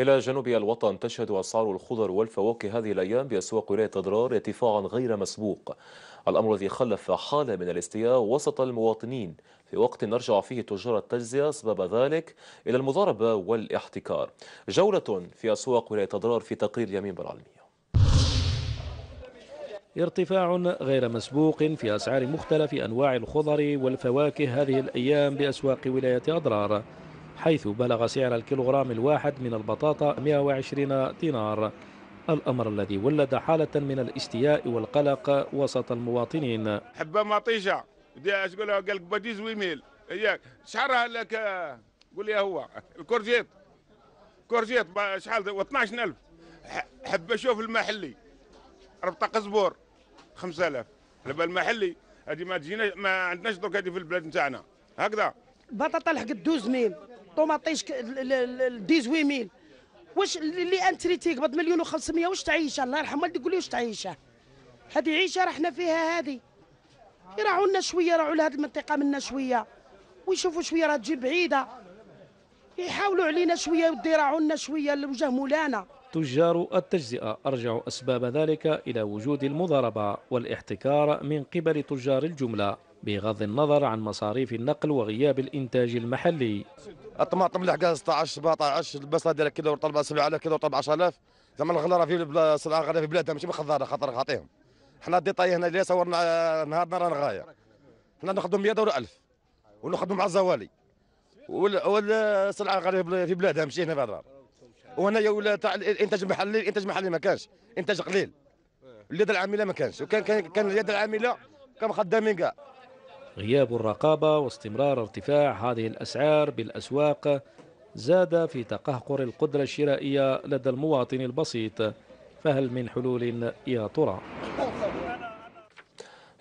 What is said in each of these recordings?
إلى جنوب الوطن تشهد أسعار الخضر والفواكه هذه الأيام بأسواق ولاية أضرار ارتفاعا غير مسبوق الأمر الذي خلف حالة من الاستياء وسط المواطنين في وقت نرجع فيه تجار التجزئة سبب ذلك إلى المضاربة والاحتكار جولة في أسواق ولاية أضرار في تقرير يمين برعلمية ارتفاع غير مسبوق في أسعار مختلف أنواع الخضر والفواكه هذه الأيام بأسواق ولاية أضرار حيث بلغ سعر الكيلوغرام الواحد من البطاطا 120 دينار الأمر الذي ولد حالة من الاستياء والقلق وسط المواطنين حبة مطيشة بدي أقول قلق بديز ويميل إياك شحال لك قول لي هو الكورجيت كورجيت شحال 12000 حبه شوف المحلي ربطه قزبور 5000 على المحلي هذه ما تجينا ما عندناش درك هذه في البلاد نتاعنا هكذا بطاطا لحقت 12 ميل طوماطيش 18000 واش اللي انت ريتيك ب مليون و500 واش تعيشه الله يرحم والديك قول لي واش تعيشه هذه عيشه راه حنا فيها هذه يراعوا لنا شويه يراعوا لهذه المنطقه منا شويه ويشوفوا شويه راه تجي بعيده يحاولوا علينا شويه يراعوا لنا شويه لوجه مولانا تجار التجزئة أرجعوا أسباب ذلك إلى وجود المضاربة والاحتكار من قبل تجار الجملة بغض النظر عن مصاريف النقل وغياب الانتاج المحلي الطماطم اللي حقها 16 17 البصله ديالها كيلو طلبها 7000 كيلو طلبها 10000 زعما الغلا راه في سلعه في بلادها ماشي بخضاره خاطر خاطيهم حنا الديطاي هنا اللي صورنا نهارنا راه غايه حنا ناخذهم 100 ولا 1000 وناخذهم مع الزوالي والسلعه غاليه في بلادها ماشي هنا في الدار وهنا ولا تاع الانتاج المحلي الانتاج المحلي ما كانش انتاج قليل اليد العامله ما كانش وكان كان, كان اليد العامله كانوا خدامين كاع غياب الرقابه واستمرار ارتفاع هذه الاسعار بالاسواق زاد في تقهقر القدره الشرائيه لدى المواطن البسيط فهل من حلول يا ترى؟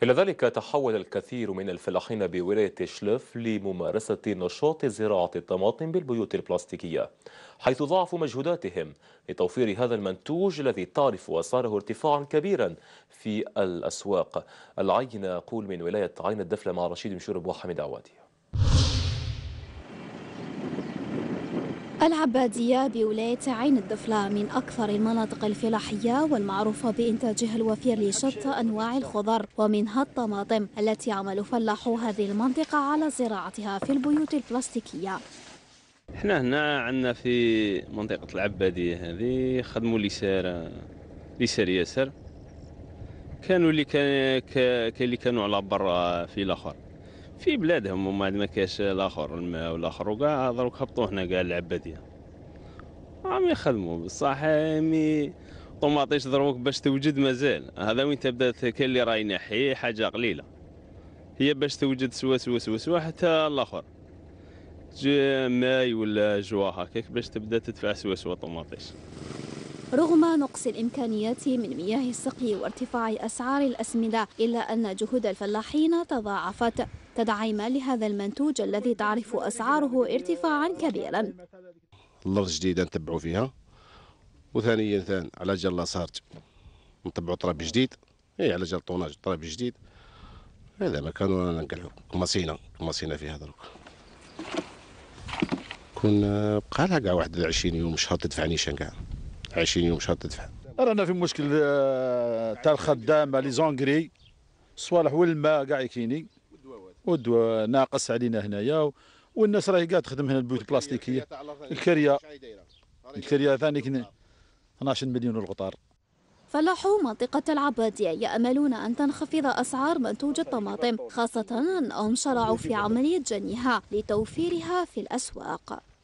إلى ذلك تحول الكثير من الفلاحين بولاية شلف لممارسة نشاط زراعة الطماطم بالبيوت البلاستيكية حيث ضاعفوا مجهوداتهم لتوفير هذا المنتوج الذي تعرف أسعاره ارتفاعا كبيرا في الأسواق العينة قول من ولاية عين الدفلة مع رشيد مشورب وحمد عوادي العبادية بولاية عين الضفلة من أكثر المناطق الفلاحية والمعروفة بإنتاجها الوفير لشتى أنواع الخضر ومنها الطماطم التي عمل فلاحو هذه المنطقة على زراعتها في البيوت البلاستيكية احنا هنا عندنا في منطقة العبادية هذه خدموا لسارة لسار ياسر كانوا اللي اللي كانوا على برا في الاخر في بلادهم وما عندنا كاش الاخر الماء والاخر وكاع دروك هبطوا هنا كاع العباديه راهم يخدموا بصح مي طوماطيش دروك باش توجد مازال هذا وين تبدا كاين اللي راه ينحي حاجه قليله هي باش توجد سوا سوا سوا سوا حتى الاخر ماي ولا جوا هكاك باش تبدا تدفع سوا سوا طوماطيش رغم نقص الإمكانيات من مياه السقي وارتفاع أسعار الأسمدة إلا أن جهود الفلاحين تضاعفت تدعيما لهذا المنتوج الذي تعرف أسعاره ارتفاعا كبيرا الأرض جديدة نتبعوا فيها وثانيا ثان على جال صارت نتبعوا طراب جديد اي على جال طوناج طراب جديد هذا ما كانوا نقلعوا كماسينا كماسينا فيها دروك كون بقى لها كاع واحد 20 يوم شهر تدفع نيشان كاع 20 يوم شهر تدفع رانا في مشكل آه، تاع الخدامه لي زونغري الصوالح والماء كاع يكيني والدواء ناقص علينا هنايا والناس راهي قاعد تخدم هنا البيوت البلاستيكيه الكريا الكريا ثاني 12 مليون الغطار فلاحوا منطقة العبادية يأملون أن تنخفض أسعار منتوج الطماطم خاصة أنهم شرعوا في عملية جنيها لتوفيرها في الأسواق